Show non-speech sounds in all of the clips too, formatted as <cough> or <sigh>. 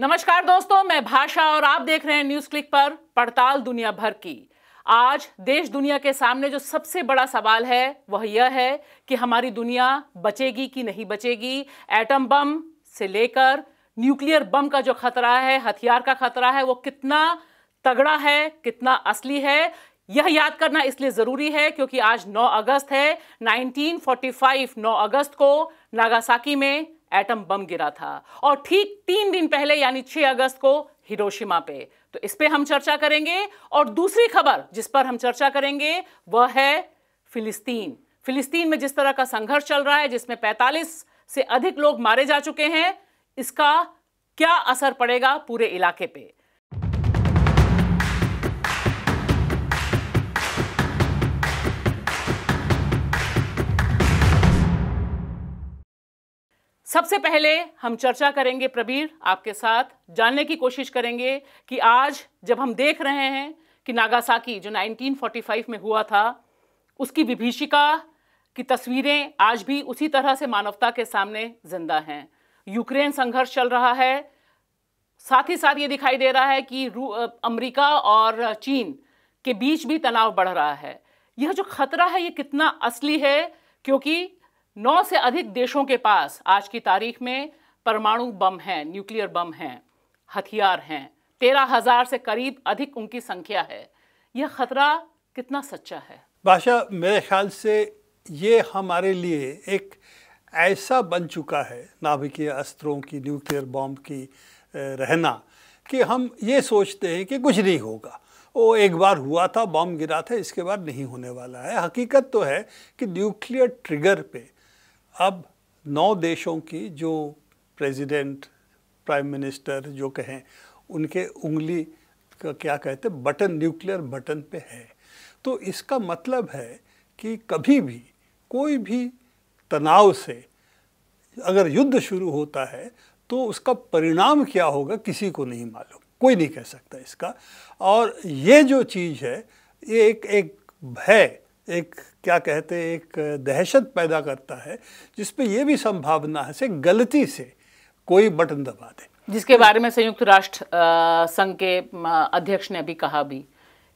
नमस्कार दोस्तों मैं भाषा और आप देख रहे हैं न्यूज क्लिक पर पड़ताल दुनिया भर की आज देश दुनिया के सामने जो सबसे बड़ा सवाल है वह यह है कि हमारी दुनिया बचेगी कि नहीं बचेगी एटम बम से लेकर न्यूक्लियर बम का जो खतरा है हथियार का खतरा है वो कितना तगड़ा है कितना असली है यह याद करना इसलिए ज़रूरी है क्योंकि आज 9 अगस्त है 1945 9 अगस्त को नागासाकी में एटम बम गिरा था और ठीक तीन दिन पहले यानी 6 अगस्त को हिरोशिमा पे तो इस पे हम चर्चा करेंगे और दूसरी खबर जिस पर हम चर्चा करेंगे वह है फिलिस्तीन फिलिस्तीन में जिस तरह का संघर्ष चल रहा है जिसमें 45 से अधिक लोग मारे जा चुके हैं इसका क्या असर पड़ेगा पूरे इलाके पे सबसे पहले हम चर्चा करेंगे प्रबीर आपके साथ जानने की कोशिश करेंगे कि आज जब हम देख रहे हैं कि नागासाकी जो 1945 में हुआ था उसकी विभीषिका की तस्वीरें आज भी उसी तरह से मानवता के सामने जिंदा हैं यूक्रेन संघर्ष चल रहा है साथ ही साथ ये दिखाई दे रहा है कि अमेरिका और चीन के बीच भी तनाव बढ़ रहा है यह जो खतरा है ये कितना असली है क्योंकि नौ से अधिक देशों के पास आज की तारीख में परमाणु बम हैं न्यूक्लियर बम हैं हथियार हैं तेरह हजार से करीब अधिक उनकी संख्या है यह खतरा कितना सच्चा है बादशाह मेरे ख्याल से ये हमारे लिए एक ऐसा बन चुका है नाभिकीय अस्त्रों की न्यूक्लियर बॉम्ब की रहना कि हम ये सोचते हैं कि कुछ नहीं होगा वो एक बार हुआ था बॉम्ब गिरा था इसके बाद नहीं होने वाला है हकीकत तो है कि न्यूक्लियर ट्रिगर पे अब नौ देशों की जो प्रेसिडेंट प्राइम मिनिस्टर जो कहें उनके उंगली का क्या कहते हैं बटन न्यूक्लियर बटन पे है तो इसका मतलब है कि कभी भी कोई भी तनाव से अगर युद्ध शुरू होता है तो उसका परिणाम क्या होगा किसी को नहीं मालूम कोई नहीं कह सकता इसका और ये जो चीज़ है ये एक एक भय एक क्या कहते हैं एक दहशत पैदा करता है जिसपे ये भी संभावना है से गलती से कोई बटन दबा दे जिसके बारे में संयुक्त राष्ट्र संघ के अध्यक्ष ने अभी कहा भी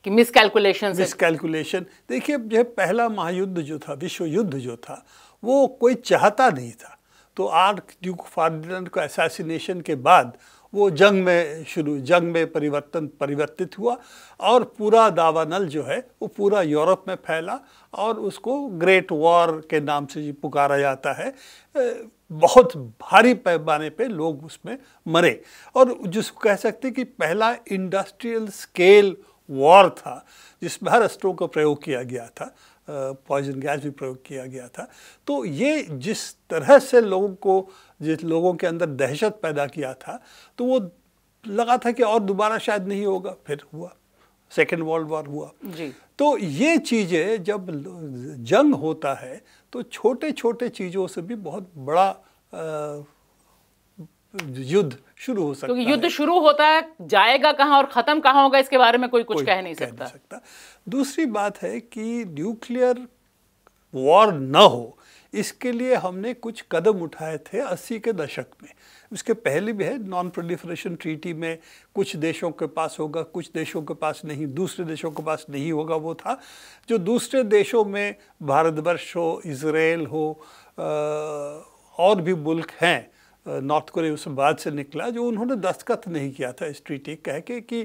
कि मिसकैलकुलेशन मिसकैलकुलेशन देखिए जो पहला महायुद्ध जो था विश्व युद्ध जो था वो कोई चाहता नहीं था तो आर्क ड्यूक फार्डिनेंड को असैसिनेशन के बाद वो जंग में शुरू जंग में परिवर्तन परिवर्तित हुआ और पूरा दावानल जो है वो पूरा यूरोप में फैला और उसको ग्रेट वॉर के नाम से जी पुकारा जाता है बहुत भारी पैमाने पे लोग उसमें मरे और जिसको कह सकते कि पहला इंडस्ट्रियल स्केल वॉर था जिसमें हर अस्त्रों का प्रयोग किया गया था पॉइजन गैस भी प्रयोग किया गया था तो ये जिस तरह से लोगों को जिस लोगों के अंदर दहशत पैदा किया था तो वो लगा था कि और दोबारा शायद नहीं होगा फिर हुआ सेकेंड वर्ल्ड वॉर हुआ जी तो ये चीज़ें जब जंग होता है तो छोटे छोटे चीज़ों से भी बहुत बड़ा युद्ध शुरू हो सकता क्योंकि युद्ध शुरू होता है जाएगा कहाँ और ख़त्म कहाँ होगा इसके बारे में कोई कुछ कोई कह नहीं कह सकता नहीं सकता दूसरी बात है कि न्यूक्लियर वॉर न हो इसके लिए हमने कुछ कदम उठाए थे अस्सी के दशक में उसके पहले भी है नॉन प्रोलिफरेशन ट्रीटी में कुछ देशों के पास होगा कुछ देशों के पास नहीं दूसरे देशों के पास नहीं होगा वो था जो दूसरे देशों में भारतवर्ष हो इसराइल हो आ, और भी मुल्क हैं नॉर्थ कोरिया उस बात से निकला जो उन्होंने दस्तखत नहीं किया था इस ट्रीटी कह के कि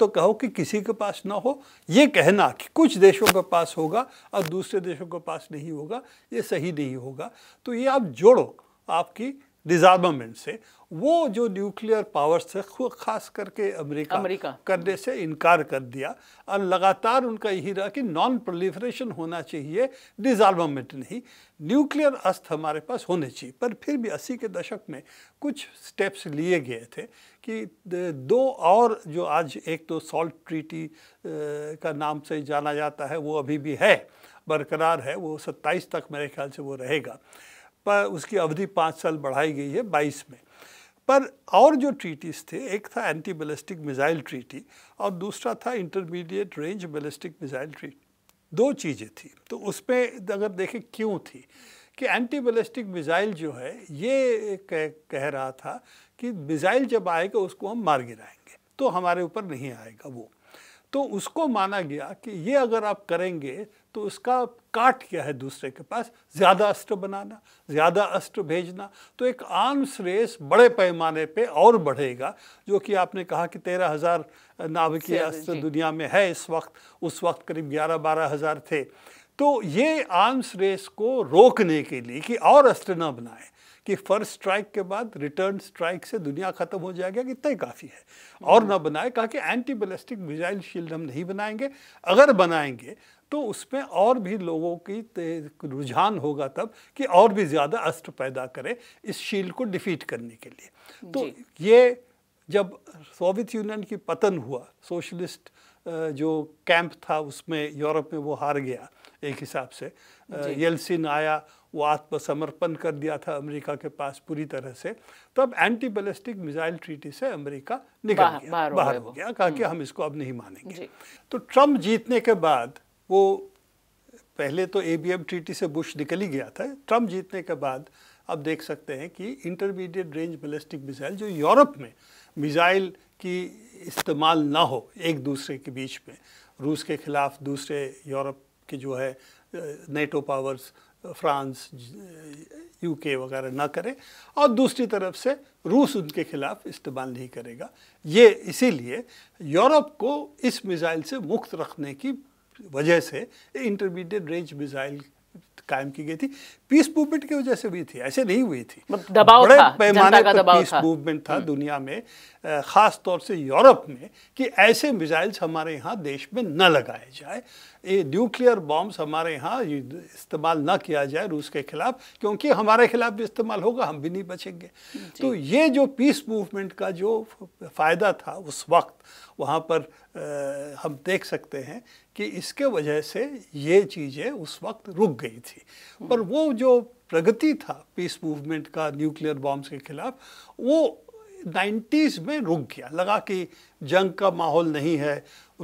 तो कहो कि किसी के पास ना हो ये कहना कि कुछ देशों के पास होगा और दूसरे देशों के पास नहीं होगा ये सही नहीं होगा तो ये आप जोड़ो आपकी डिजार्मामेंट से वो जो न्यूक्लियर पावर्स थे खुद खास करके अमेरिका, अमेरिका करने से इनकार कर दिया और लगातार उनका यही रहा कि नॉन प्रोलिफरेशन होना चाहिए डिजार्मामेंट नहीं न्यूक्लियर अस्त्र हमारे पास होने चाहिए पर फिर भी अस्सी के दशक में कुछ स्टेप्स लिए गए थे कि दो और जो आज एक तो सॉल्ट ट्रीटी का नाम से जाना जाता है वो अभी भी है बरकरार है वो सत्ताईस तक मेरे ख्याल से वो रहेगा पर उसकी अवधि पाँच साल बढ़ाई गई है बाईस में पर और जो ट्रीटीज़ थे एक था एंटी बेलिस्टिक मिज़ाइल ट्रीटी और दूसरा था intermediate range ballistic missile treaty दो चीज़ें थी तो उसमें अगर देखें क्यों थी कि एंटी बेलिस्टिक मिज़ाइल जो है ये कह, कह रहा था कि मिज़ाइल जब आएगा उसको हम मार गिराएंगे तो हमारे ऊपर नहीं आएगा वो तो उसको माना गया कि ये अगर आप करेंगे तो उसका काट क्या है दूसरे के पास ज़्यादा अस्त्र बनाना ज़्यादा अस्त्र भेजना तो एक आर्म्स रेस बड़े पैमाने पे और बढ़ेगा जो कि आपने कहा कि तेरह हज़ार नाभिकीय अस्त्र दुनिया में है इस वक्त उस वक्त करीब ग्यारह बारह हज़ार थे तो ये आर्म्स रेस को रोकने के लिए कि और अस्त्र न बनाएं कि फर्स्ट स्ट्राइक के बाद रिटर्न स्ट्राइक से दुनिया ख़त्म हो जाएगा कि ही काफ़ी है और ना बनाए कहा कि एंटी बैलिस्टिक मिजाइल शील्ड हम नहीं बनाएंगे अगर बनाएंगे तो उसमें और भी लोगों की रुझान होगा तब कि और भी ज़्यादा अस्त्र पैदा करें इस शील्ड को डिफीट करने के लिए तो ये जब सोवियत यूनियन की पतन हुआ सोशलिस्ट जो कैंप था उसमें यूरोप में वो हार गया एक हिसाब से येल्सिन आया वो आत्मसमर्पण कर दिया था अमेरिका के पास पूरी तरह से तब एंटी बैलिस्टिक मिसाइल ट्रीटी से अमेरिका निकल बाहर, गया बाहर, बाहर हो गया कहा कि हम्म। हम इसको अब नहीं मानेंगे तो ट्रम्प जीतने के बाद वो पहले तो ए ट्रीटी से बुश निकल ही गया था ट्रम्प जीतने के बाद अब देख सकते हैं कि इंटरमीडिएट रेंज बैलिस्टिक मिसाइल जो यूरोप में मिसाइल की इस्तेमाल ना हो एक दूसरे के बीच में रूस के ख़िलाफ़ दूसरे यूरोप के जो है नेटो पावर्स फ्रांस यूके वगैरह ना करें और दूसरी तरफ से रूस उनके खिलाफ इस्तेमाल नहीं करेगा ये इसीलिए यूरोप को इस मिसाइल से मुक्त रखने की वजह से इंटरमीडिएट रेंज मिसाइल कायम की गई थी पीस मूवमेंट की वजह से हुई थी ऐसे नहीं हुई थी मतलब दबाव बड़े पैमाने पर पीस मूवमेंट था हम्म। दुनिया में ख़ास तौर से यूरोप में कि ऐसे मिसाइल्स हमारे यहाँ देश में न लगाए जाए ये न्यूक्लियर बॉम्ब्स हमारे यहाँ इस्तेमाल ना किया जाए रूस के खिलाफ क्योंकि हमारे खिलाफ भी इस्तेमाल होगा हम भी नहीं बचेंगे तो ये जो पीस मूवमेंट का जो फ़ायदा था उस वक्त वहाँ पर आ, हम देख सकते हैं कि इसके वजह से ये चीज़ें उस वक्त रुक गई थी पर हम्म। वो जो प्रगति था पीस मूवमेंट का न्यूक्लियर बॉम्ब्स के खिलाफ वो 90s में रुक गया लगा कि जंग का माहौल नहीं है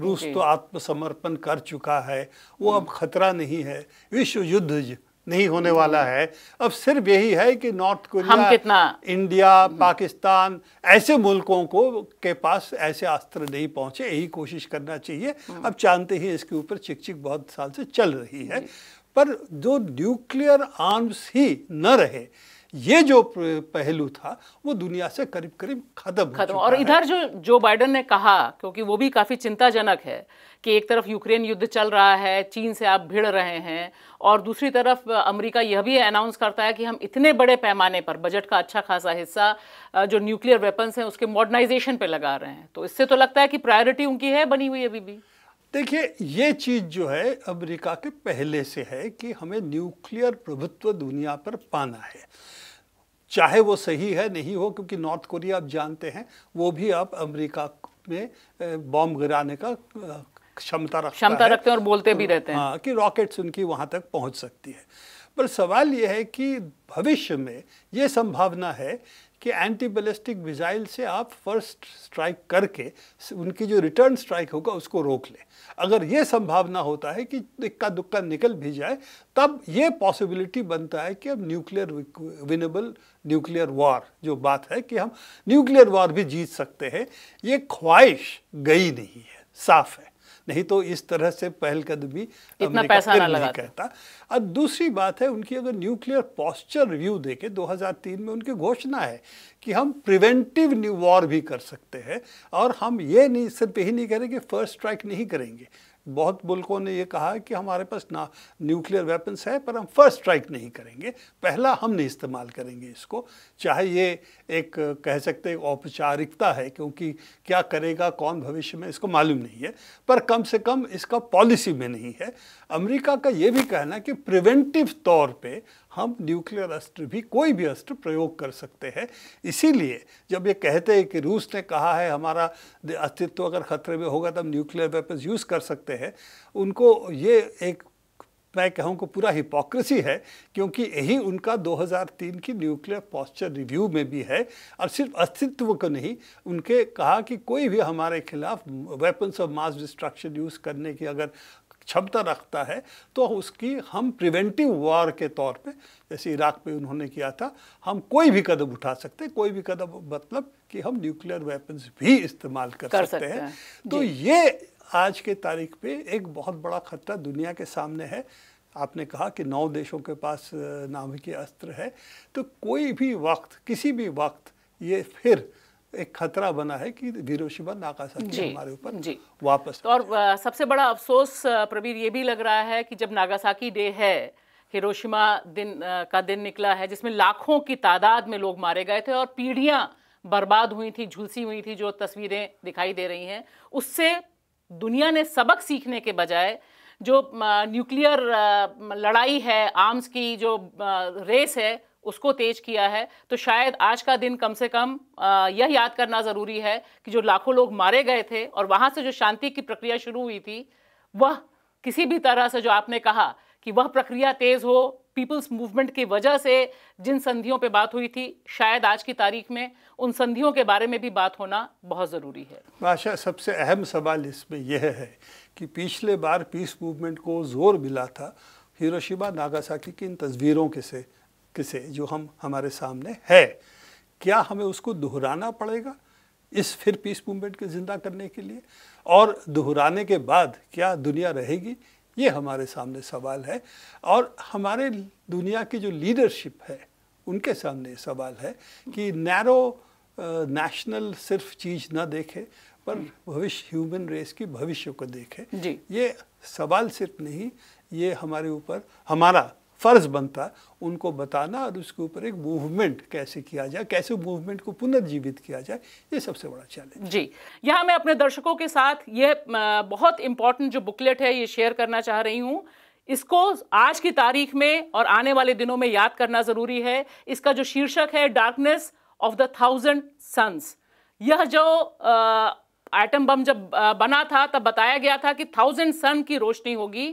रूस तो आत्मसमर्पण कर चुका है वो अब हम्म। खतरा नहीं है विश्व युद्ध नहीं होने वाला है अब सिर्फ यही है कि नॉर्थ कोरिया कितना इंडिया हम्म। पाकिस्तान ऐसे मुल्कों को के पास ऐसे अस्त्र नहीं पहुंचे यही कोशिश करना चाहिए हम्म। अब जानते ही इसके ऊपर चिकचिक बहुत साल से चल रही है पर जो न्यूक्लियर आर्म्स ही न रहे ये जो पहलू था वो दुनिया से करीब करीब खत्म खत्म और इधर जो जो बाइडन ने कहा क्योंकि वो भी काफ़ी चिंताजनक है कि एक तरफ यूक्रेन युद्ध चल रहा है चीन से आप भिड़ रहे हैं और दूसरी तरफ अमेरिका यह भी अनाउंस करता है कि हम इतने बड़े पैमाने पर बजट का अच्छा खासा हिस्सा जो न्यूक्लियर वेपन्स हैं उसके मॉडर्नाइजेशन पर लगा रहे हैं तो इससे तो लगता है कि प्रायोरिटी उनकी है बनी हुई अभी भी देखिए ये चीज़ जो है अमेरिका के पहले से है कि हमें न्यूक्लियर प्रभुत्व दुनिया पर पाना है चाहे वो सही है नहीं हो क्योंकि नॉर्थ कोरिया आप जानते हैं वो भी आप अमेरिका में बॉम्ब गिराने का क्षमता रखता क्षमता रखते हैं और बोलते भी रहते हैं हाँ कि रॉकेट्स उनकी वहाँ तक पहुँच सकती है पर सवाल यह है कि भविष्य में ये संभावना है कि एंटी बैलिस्टिक मिज़ाइल से आप फर्स्ट स्ट्राइक करके उनकी जो रिटर्न स्ट्राइक होगा उसको रोक लें अगर ये संभावना होता है कि इक्का दुक्का निकल भी जाए तब ये पॉसिबिलिटी बनता है कि अब न्यूक्लियर विनेबल न्यूक्लियर वॉर जो बात है कि हम न्यूक्लियर वॉर भी जीत सकते हैं ये ख्वाहिश गई नहीं है साफ है नहीं तो इस तरह से पहलकदमी इतना कहता अब दूसरी बात है उनकी अगर न्यूक्लियर पॉस्चर रिव्यू देखे 2003 में उनकी घोषणा है कि हम प्रिवेंटिव न्यू वॉर भी कर सकते हैं और हम ये नहीं सिर्फ यही नहीं करेंगे फर्स्ट स्ट्राइक नहीं करेंगे बहुत मुल्कों ने यह कहा कि हमारे पास ना न्यूक्लियर वेपन्स है पर हम फर्स्ट स्ट्राइक नहीं करेंगे पहला हम नहीं इस्तेमाल करेंगे इसको चाहे ये एक कह सकते हैं औपचारिकता है क्योंकि क्या करेगा कौन भविष्य में इसको मालूम नहीं है पर कम से कम इसका पॉलिसी में नहीं है अमेरिका का ये भी कहना कि प्रिवेंटिव तौर पर हम न्यूक्लियर अस्त्र भी कोई भी अस्त्र प्रयोग कर सकते हैं इसीलिए जब ये कहते हैं कि रूस ने कहा है हमारा अस्तित्व अगर खतरे में होगा तो हम न्यूक्लियर वेपन्स यूज़ कर सकते हैं उनको ये एक मैं कहूँ कि पूरा हिपोक्रेसी है क्योंकि यही उनका 2003 की न्यूक्लियर पॉस्चर रिव्यू में भी है और सिर्फ अस्तित्व को नहीं उनके कहा कि कोई भी हमारे खिलाफ weapons of mass destruction use करने की अगर क्षमता रखता है तो उसकी हम प्रिवेंटिव वॉर के तौर पे जैसे इराक पे उन्होंने किया था हम कोई भी कदम उठा सकते हैं कोई भी कदम मतलब कि हम न्यूक्लियर वेपन्स भी इस्तेमाल कर, कर सकते, हैं हैं तो ये आज के तारीख पे एक बहुत बड़ा खतरा दुनिया के सामने है आपने कहा कि नौ देशों के पास नाभिकीय अस्त्र है तो कोई भी वक्त किसी भी वक्त ये फिर एक खतरा बना है कि हिरोशिमा नागासाकी हमारे ऊपर वापस तो और सबसे बड़ा अफसोस प्रवीर ये भी लग रहा है कि जब नागासाकी डे है हिरोशिमा दिन का दिन निकला है जिसमें लाखों की तादाद में लोग मारे गए थे और पीढ़ियां बर्बाद हुई थी झुलसी हुई थी जो तस्वीरें दिखाई दे रही हैं उससे दुनिया ने सबक सीखने के बजाय जो न्यूक्लियर लड़ाई है आर्म्स की जो रेस है उसको तेज किया है तो शायद आज का दिन कम से कम यह याद करना ज़रूरी है कि जो लाखों लोग मारे गए थे और वहाँ से जो शांति की प्रक्रिया शुरू हुई थी वह किसी भी तरह से जो आपने कहा कि वह प्रक्रिया तेज़ हो पीपल्स मूवमेंट की वजह से जिन संधियों पे बात हुई थी शायद आज की तारीख में उन संधियों के बारे में भी बात होना बहुत ज़रूरी है बादशाह सबसे अहम सवाल इसमें यह है कि पिछले बार पीस मूवमेंट को ज़ोर मिला था हिरोशिमा नागासाकी की इन तस्वीरों के से किसे जो हम हमारे सामने है क्या हमें उसको दोहराना पड़ेगा इस फिर पीस मूवमेंट के ज़िंदा करने के लिए और दोहराने के बाद क्या दुनिया रहेगी ये हमारे सामने सवाल है और हमारे दुनिया की जो लीडरशिप है उनके सामने सवाल है कि नैरो नेशनल सिर्फ चीज़ ना देखे पर भविष्य ह्यूमन रेस की भविष्य को देखे जी। ये सवाल सिर्फ नहीं ये हमारे ऊपर हमारा फ़र्ज़ बनता है उनको बताना और उसके ऊपर एक मूवमेंट कैसे किया जाए कैसे मूवमेंट को पुनर्जीवित किया जाए ये सबसे बड़ा चैलेंज जी यहाँ मैं अपने दर्शकों के साथ यह बहुत इंपॉर्टेंट जो बुकलेट है ये शेयर करना चाह रही हूँ इसको आज की तारीख में और आने वाले दिनों में याद करना ज़रूरी है इसका जो शीर्षक है darkness of the thousand suns यह जो आइटम बम जब बना था तब बताया गया था कि थाउजेंड सन की रोशनी होगी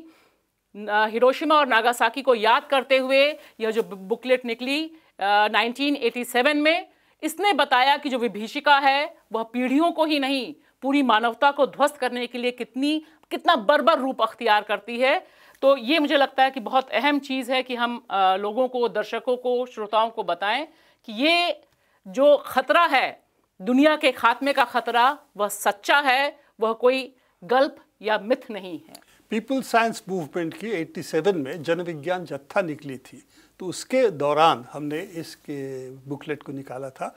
हिरोशिमा और नागासाकी को याद करते हुए यह जो बुकलेट निकली आ, 1987 में इसने बताया कि जो विभीषिका है वह पीढ़ियों को ही नहीं पूरी मानवता को ध्वस्त करने के लिए कितनी कितना बर्बर रूप अख्तियार करती है तो ये मुझे लगता है कि बहुत अहम चीज़ है कि हम आ, लोगों को दर्शकों को श्रोताओं को बताएं कि ये जो ख़तरा है दुनिया के खात्मे का ख़तरा वह सच्चा है वह कोई गल्प या मिथ नहीं है पीपल साइंस मूवमेंट की 87 में जन विज्ञान जत्था निकली थी तो उसके दौरान हमने इसके बुकलेट को निकाला था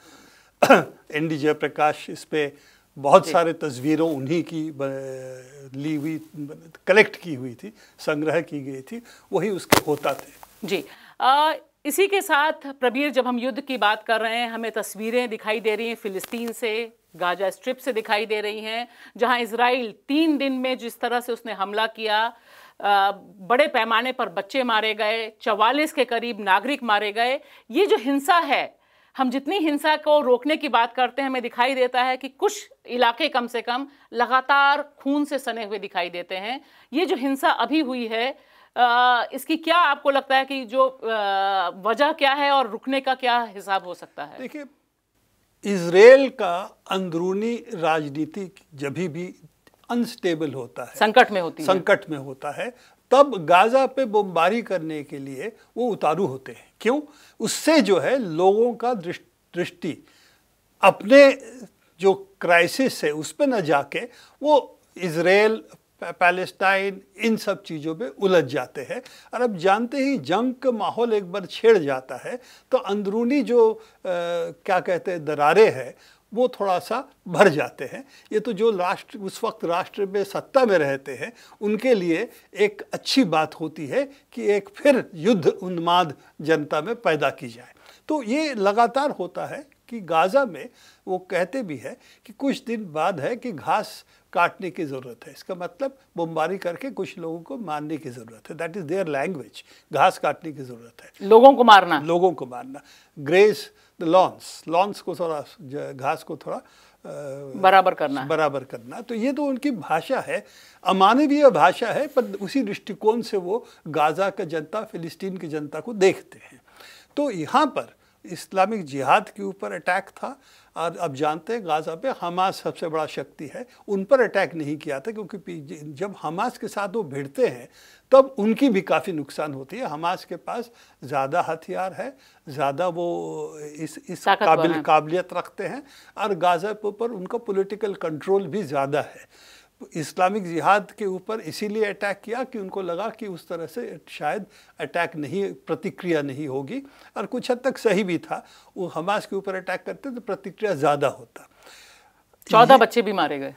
<clears throat> एन डी जयप्रकाश इस पर बहुत सारे तस्वीरों उन्हीं की ली हुई कलेक्ट की हुई थी संग्रह की गई थी वही उसके होता थे जी आ, इसी के साथ प्रबीर जब हम युद्ध की बात कर रहे हैं हमें तस्वीरें दिखाई दे रही हैं फ़िलिस्तीन से गाजा स्ट्रिप से दिखाई दे रही हैं जहां इसराइल तीन दिन में जिस तरह से उसने हमला किया बड़े पैमाने पर बच्चे मारे गए चवालीस के करीब नागरिक मारे गए ये जो हिंसा है हम जितनी हिंसा को रोकने की बात करते हैं हमें दिखाई देता है कि कुछ इलाके कम से कम लगातार खून से सने हुए दिखाई देते हैं ये जो हिंसा अभी हुई है इसकी क्या आपको लगता है कि जो वजह क्या है और रुकने का क्या हिसाब हो सकता है देखिए इसराइल का अंदरूनी राजनीति जब भी अनस्टेबल होता है संकट में होती संकट है। में होता है तब गाजा पे बमबारी करने के लिए वो उतारू होते हैं क्यों उससे जो है लोगों का दृष्टि अपने जो क्राइसिस है उस पर न जाके वो इसराइल पैलेस्टाइन इन सब चीज़ों पे उलझ जाते हैं और अब जानते ही जंग का माहौल एक बार छेड़ जाता है तो अंदरूनी जो आ, क्या कहते हैं दरारे हैं वो थोड़ा सा भर जाते हैं ये तो जो राष्ट्र उस वक्त राष्ट्र में सत्ता में रहते हैं उनके लिए एक अच्छी बात होती है कि एक फिर युद्ध उन्माद जनता में पैदा की जाए तो ये लगातार होता है कि गाज़ा में वो कहते भी है कि कुछ दिन बाद है कि घास काटने की ज़रूरत है इसका मतलब बमबारी करके कुछ लोगों को मारने की ज़रूरत है दैट इज़ देयर लैंग्वेज घास काटने की ज़रूरत है लोगों को मारना लोगों को मारना ग्रेस द लॉन्स लॉन्स को थोड़ा घास को थोड़ा बराबर करना बराबर करना तो ये तो उनकी भाषा है अमानवीय भाषा है पर उसी दृष्टिकोण से वो गाज़ा का जनता फिलिस्तीन की जनता को देखते हैं तो यहाँ पर इस्लामिक जिहाद के ऊपर अटैक था और अब जानते हैं गाजा पे हमास सबसे बड़ा शक्ति है उन पर अटैक नहीं किया था क्योंकि जब हमास के साथ वो भिड़ते हैं तब उनकी भी काफ़ी नुकसान होती है हमास के पास ज़्यादा हथियार है ज़्यादा वो इस इस काबिल काबिलियत रखते हैं और गाजा पर उनका पॉलिटिकल कंट्रोल भी ज़्यादा है इस्लामिक जिहाद के ऊपर इसीलिए अटैक किया कि उनको लगा कि उस तरह से शायद अटैक नहीं प्रतिक्रिया नहीं होगी और कुछ हद तक सही भी था वो हमास के ऊपर अटैक करते तो प्रतिक्रिया ज़्यादा होता चौदह बच्चे भी मारे गए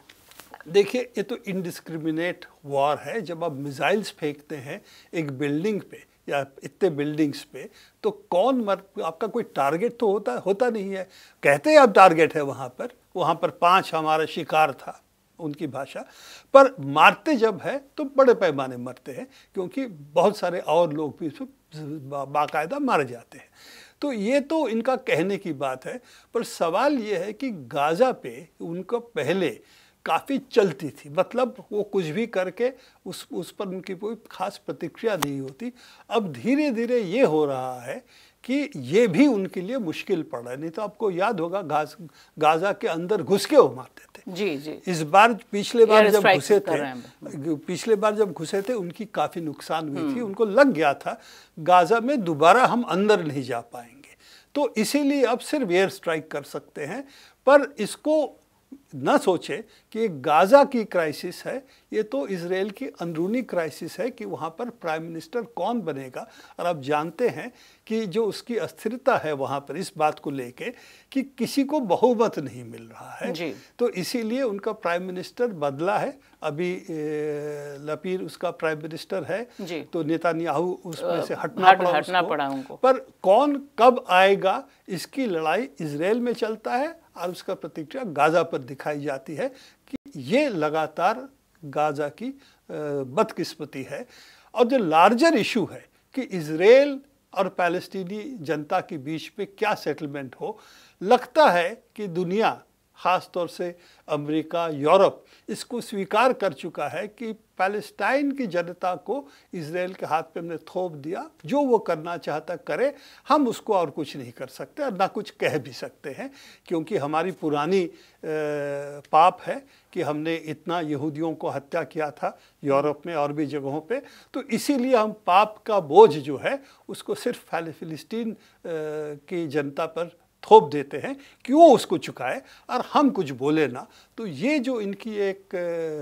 देखिए ये तो इनडिस्क्रिमिनेट वॉर है जब आप मिसाइल्स फेंकते हैं एक बिल्डिंग पे या इतने बिल्डिंग्स पे तो कौन मर आपका कोई टारगेट तो होता होता नहीं है कहते हैं आप टारगेट है वहाँ पर वहाँ पर पाँच हमारा शिकार था उनकी भाषा पर मारते जब है तो बड़े पैमाने मरते हैं क्योंकि बहुत सारे और लोग भी इसमें बाकायदा मारे जाते हैं तो ये तो इनका कहने की बात है पर सवाल ये है कि गाज़ा पे उनका पहले काफ़ी चलती थी मतलब वो कुछ भी करके उस उस पर उनकी कोई खास प्रतिक्रिया नहीं होती अब धीरे धीरे ये हो रहा है कि ये भी उनके लिए मुश्किल पड़ रहा है नहीं तो आपको याद होगा गाज, गाजा के अंदर घुस के वो मारते थे जी जी इस बार पिछले बार जब घुसे थे पिछले बार जब घुसे थे उनकी काफ़ी नुकसान हुई थी हम्म। उनको लग गया था गाजा में दोबारा हम अंदर नहीं जा पाएंगे तो इसीलिए अब सिर्फ एयर स्ट्राइक कर सकते हैं पर इसको न सोचे कि गाज़ा की क्राइसिस है ये तो इसराइल की अंदरूनी क्राइसिस है कि वहाँ पर प्राइम मिनिस्टर कौन बनेगा और आप जानते हैं कि जो उसकी अस्थिरता है वहाँ पर इस बात को लेके कि किसी को बहुमत नहीं मिल रहा है तो इसीलिए उनका प्राइम मिनिस्टर बदला है अभी लपीर उसका प्राइम मिनिस्टर है तो नेतान्याहू उसमें से हटना हट, पड़ा हटना पड़ा उनको पर कौन कब आएगा इसकी लड़ाई इसराइल में चलता है और उसका प्रतिक्रिया गाजा पर दिखाई जाती है कि ये लगातार गाजा की बदकिस्मती है और जो लार्जर इशू है कि इसराइल और पैलेस्टीनी जनता के बीच में क्या सेटलमेंट हो लगता है कि दुनिया ख़ास तौर से अमेरिका यूरोप इसको स्वीकार कर चुका है कि पैलेस्टाइन की जनता को इसराइल के हाथ पे हमने थोप दिया जो वो करना चाहता करे हम उसको और कुछ नहीं कर सकते और ना कुछ कह भी सकते हैं क्योंकि हमारी पुरानी पाप है कि हमने इतना यहूदियों को हत्या किया था यूरोप में और भी जगहों पे तो इसीलिए हम पाप का बोझ जो है उसको सिर्फ फिलिस्तीन की जनता पर थोप देते हैं कि वो उसको चुकाए और हम कुछ बोले ना तो ये जो इनकी एक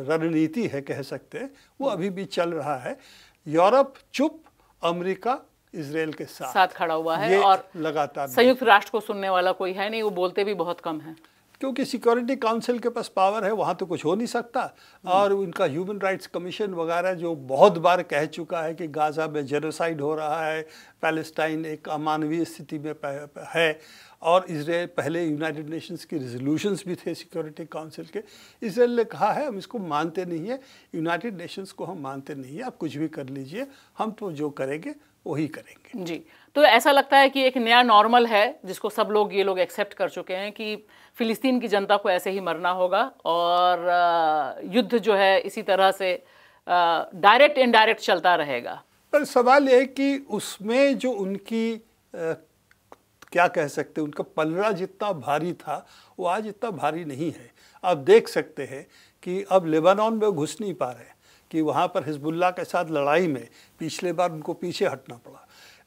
रणनीति है कह सकते हैं वो अभी भी चल रहा है यूरोप चुप अमेरिका इसराइल के साथ साथ खड़ा हुआ है और लगातार संयुक्त राष्ट्र को सुनने वाला कोई है नहीं वो बोलते भी बहुत कम है क्योंकि सिक्योरिटी काउंसिल के पास पावर है वहाँ तो कुछ हो नहीं सकता और उनका ह्यूमन राइट्स कमीशन वगैरह जो बहुत बार कह चुका है कि गाज़ा में जेनोसाइड हो रहा है पैलेस्टाइन एक अमानवीय स्थिति में है और इसराइल पहले यूनाइटेड नेशंस के रेजोल्यूशंस भी थे सिक्योरिटी काउंसिल के इसराइल ने कहा है हम इसको मानते नहीं है यूनाइटेड नेशंस को हम मानते नहीं है आप कुछ भी कर लीजिए हम तो जो करेंगे वही करेंगे जी तो ऐसा लगता है कि एक नया नॉर्मल है जिसको सब लोग ये लोग एक्सेप्ट कर चुके हैं कि फिलिस्तीन की जनता को ऐसे ही मरना होगा और युद्ध जो है इसी तरह से डायरेक्ट इनडायरेक्ट चलता रहेगा पर सवाल यह कि उसमें जो उनकी क्या कह सकते हैं उनका पलड़ा जितना भारी था वो आज इतना भारी नहीं है आप देख सकते हैं कि अब लेबनान में घुस नहीं पा रहे कि वहाँ पर हिजबुल्ला के साथ लड़ाई में पिछले बार उनको पीछे हटना पड़ा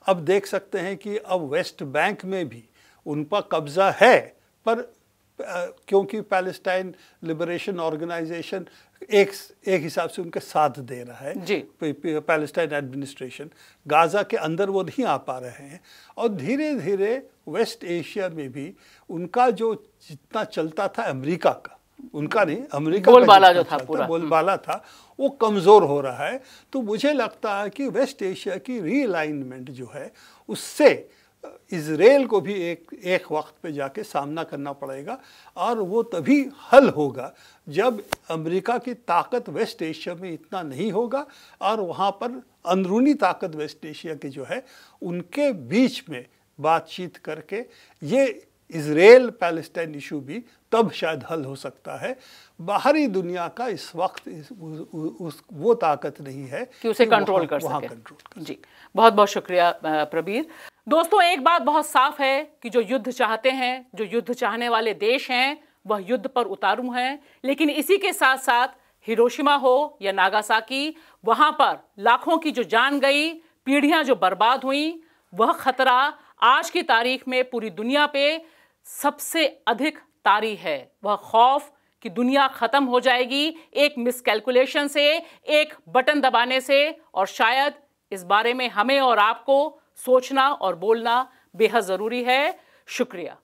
अब देख सकते हैं कि अब वेस्ट बैंक में भी उन पर कब्ज़ा है पर क्योंकि पैलेस्टाइन लिबरेशन ऑर्गेनाइजेशन एक एक हिसाब से उनका साथ दे रहा है पैलेस्टाइन एडमिनिस्ट्रेशन गाज़ा के अंदर वो नहीं आ पा रहे हैं और धीरे धीरे वेस्ट एशिया में भी उनका जो जितना चलता था अमेरिका का उनका नहीं अमेरिका बोलबाला जो था पूरा बोलबाला हम्म। था वो कमज़ोर हो रहा है तो मुझे लगता है कि वेस्ट एशिया की रीअलाइनमेंट जो है उससे इसराइल को भी एक एक वक्त पे जाके सामना करना पड़ेगा और वो तभी हल होगा जब अमेरिका की ताकत वेस्ट एशिया में इतना नहीं होगा और वहाँ पर अंदरूनी ताकत वेस्ट एशिया की जो है उनके बीच में बातचीत करके ये इसराइल पैलेस्टाइन इशू भी तब शायद हल हो सकता है बाहरी दुनिया का इस वक्त इस, उ, उस वो ताकत नहीं है कि उसे कंट्रोल कर वहाँ कंट्रोल जी बहुत बहुत शुक्रिया प्रबीर दोस्तों एक बात बहुत साफ है कि जो युद्ध चाहते हैं जो युद्ध चाहने वाले देश हैं वह युद्ध पर उतारू हैं लेकिन इसी के साथ साथ हिरोशिमा हो या नागासाकी वहाँ पर लाखों की जो जान गई पीढ़ियाँ जो बर्बाद हुई वह खतरा आज की तारीख में पूरी दुनिया पे सबसे अधिक तारी है वह खौफ कि दुनिया ख़त्म हो जाएगी एक मिसकैलकुलेशन से एक बटन दबाने से और शायद इस बारे में हमें और आपको सोचना और बोलना बेहद ज़रूरी है शुक्रिया